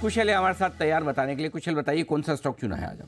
कुशल है हमारे साथ तैयार बताने के लिए कुशल बताइए कौन सा स्टॉक चुना है आज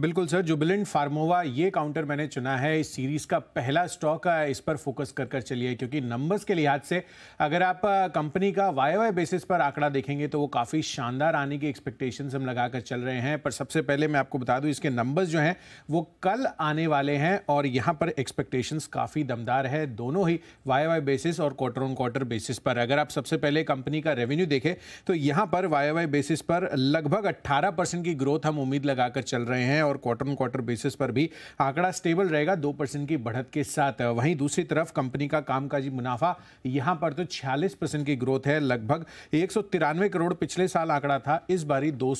बिल्कुल सर जुबिलेंट फार्मोवा ये काउंटर मैंने चुना है इस सीरीज का पहला स्टॉक इस पर फोकस कर कर चलिए क्योंकि नंबर्स के लिहाज से अगर आप कंपनी का वाई वाई बेसिस पर आंकड़ा देखेंगे तो वो काफ़ी शानदार आने की एक्सपेक्टेशन हम लगाकर चल रहे हैं पर सबसे पहले मैं आपको बता दूँ इसके नंबर्स जो हैं वो कल आने वाले हैं और यहाँ पर एक्सपेक्टेशन काफ़ी दमदार है दोनों ही वाई वाई बेसिस और क्वार्टर ऑन क्वार्टर बेसिस पर अगर आप सबसे पहले कंपनी का रेवेन्यू देखें तो यहाँ पर वाई वाई बेसिस बेसिस पर लगभग 18 परसेंट की ग्रोथ हम उम्मीद लगाकर चल रहे हैं और क्वार्टर ऑन क्वार्टर बेसिस पर भी आंकड़ा स्टेबल रहेगा दो परसेंट की बढ़त के साथ वहीं दूसरी तरफ कंपनी का कामकाजी मुनाफा यहां पर तो छियालीस परसेंट की ग्रोथ है लगभग एक करोड़ पिछले साल आंकड़ा था इस बारी दो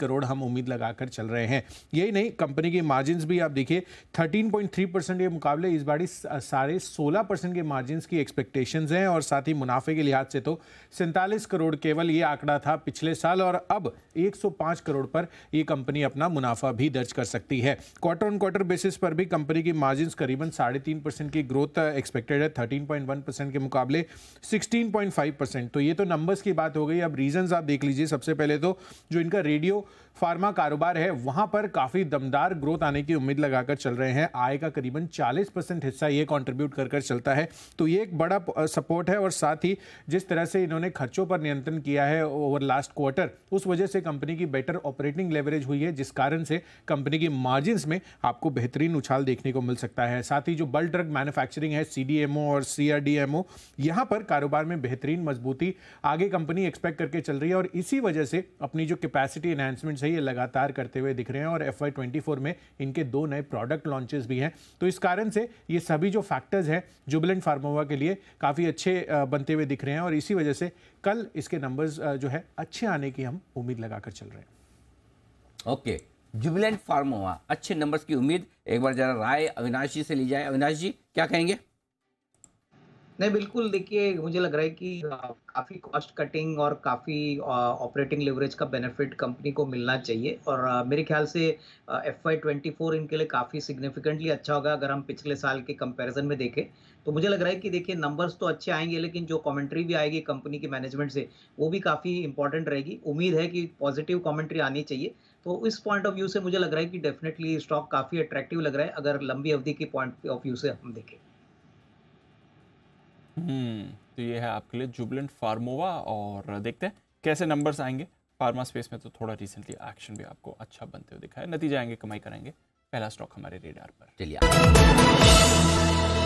करोड़ हम उम्मीद लगाकर चल रहे हैं यही नहीं कंपनी के मार्जिन भी आप देखिए थर्टीन परसेंट के मुकाबले इस बारी साढ़े सोलह परसेंट के मार्जिन की एक्सपेक्टेशन हैं और साथ ही मुनाफे के लिहाज से तो सैंतालीस करोड़ केवल ये आंकड़ा था पिछले साल साल और अब 105 करोड़ पर ये कंपनी अपना मुनाफा भी दर्ज कर सकती है क्वार्टर ऑन क्वार्टर बेसिस पर भी कंपनी की मार्जिन करीबन साढ़े तीन परसेंट की ग्रोथ एक्सपेक्टेड है थर्टीन पॉइंट वन परसेंट के मुकाबले सिक्सटीन पॉइंट फाइव परसेंट तो ये तो नंबर्स की बात हो गई अब रीजन आप देख लीजिए सबसे पहले तो जो इनका रेडियो फार्मा कारोबार है वहां पर काफी दमदार ग्रोथ आने की उम्मीद लगाकर चल रहे हैं आय का करीबन 40 परसेंट हिस्सा ये कंट्रीब्यूट कर कर चलता है तो ये एक बड़ा सपोर्ट है और साथ ही जिस तरह से इन्होंने खर्चों पर नियंत्रण किया है ओवर लास्ट क्वार्टर बेटर उस वजह से कंपनी की बेटर ऑपरेटिंग लेवरेज हुई है जिस कारण से कंपनी की मार्जिन में आपको बेहतरीन उछाल देखने को मिल सकता है साथ ही जो बल्ड ड्रग मैन्युफैक्चरिंग है सी और सी यहाँ पर कारोबार में बेहतरीन मजबूती आगे कंपनी एक्सपेक्ट करके चल रही है और इसी वजह से अपनी जो कैपेसिटी एनहेंसमेंट है ये लगातार करते हुए दिख रहे हैं और एफ में इनके दो नए प्रोडक्ट लॉन्चेस भी हैं तो इस कारण से ये सभी जो फैक्टर्स हैं जुबलेंट फार्मोवा के लिए काफ़ी अच्छे बनते हुए दिख रहे हैं और इसी वजह से कल इसके नंबर्स जो है अच्छे आने की की हम उम्मीद लगाकर चल रहे हैं ओके जुबिलेंट फार्मोवा अच्छे नंबर्स की उम्मीद एक बार जरा राय अविनाश जी से ली जाए अविनाश जी क्या कहेंगे नहीं बिल्कुल देखिए मुझे लग रहा है कि काफ़ी कॉस्ट कटिंग और काफ़ी ऑपरेटिंग लेवरेज का बेनिफिट कंपनी को मिलना चाहिए और मेरे ख्याल से एफ वाई ट्वेंटी फोर इनके लिए काफ़ी सिग्निफिकेंटली अच्छा होगा अगर हम पिछले साल के कंपैरिजन में देखें तो मुझे लग रहा है कि देखिए नंबर्स तो अच्छे आएंगे लेकिन जो कॉमेंट्री भी आएगी कंपनी की मैनेजमेंट से वो भी काफ़ी इंपॉर्टेंट रहेगी उम्मीद है कि पॉजिटिव कॉमेंट्री आनी चाहिए तो इस पॉइंट ऑफ व्यू से मुझे लग रहा है कि डेफिनेटली स्टॉक काफ़ी अट्रैक्टिव लग रहा है अगर लंबी अवधि के पॉइंट ऑफ व्यू से हम देखें हम्म तो ये है आपके लिए जुबलेंट फार्मोवा और देखते हैं कैसे नंबर्स आएंगे फार्मा स्पेस में तो थोड़ा रिसेंटली एक्शन भी आपको अच्छा बनते हुए दिखाया नतीजे आएंगे कमाई कराएंगे पहला स्टॉक हमारे रेडार पर चलिए